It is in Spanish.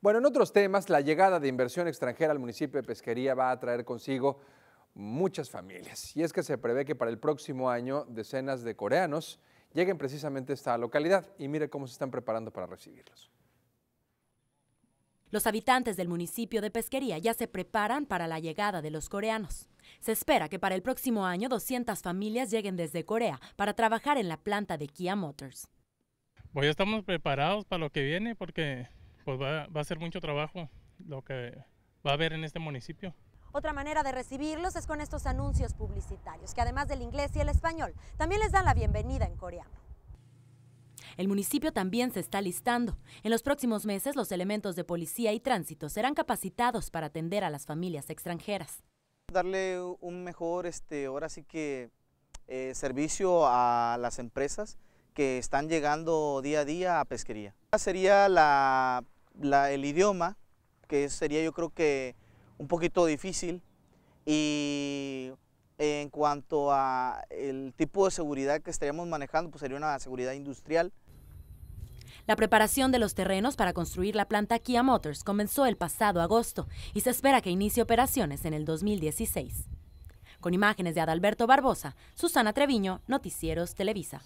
Bueno, en otros temas, la llegada de inversión extranjera al municipio de Pesquería va a traer consigo muchas familias. Y es que se prevé que para el próximo año decenas de coreanos lleguen precisamente a esta localidad y mire cómo se están preparando para recibirlos. Los habitantes del municipio de Pesquería ya se preparan para la llegada de los coreanos. Se espera que para el próximo año 200 familias lleguen desde Corea para trabajar en la planta de Kia Motors. Pues ya estamos preparados para lo que viene porque pues va, a ser mucho trabajo lo que va a haber en este municipio. Otra manera de recibirlos es con estos anuncios publicitarios, que además del inglés y el español, también les dan la bienvenida en coreano. El municipio también se está listando. En los próximos meses, los elementos de policía y tránsito serán capacitados para atender a las familias extranjeras. Darle un mejor, este, ahora sí que, eh, servicio a las empresas que están llegando día a día a pesquería. Sería la el idioma, que sería yo creo que un poquito difícil, y en cuanto a el tipo de seguridad que estaríamos manejando, pues sería una seguridad industrial. La preparación de los terrenos para construir la planta Kia Motors comenzó el pasado agosto y se espera que inicie operaciones en el 2016. Con imágenes de Adalberto Barbosa, Susana Treviño, Noticieros Televisa.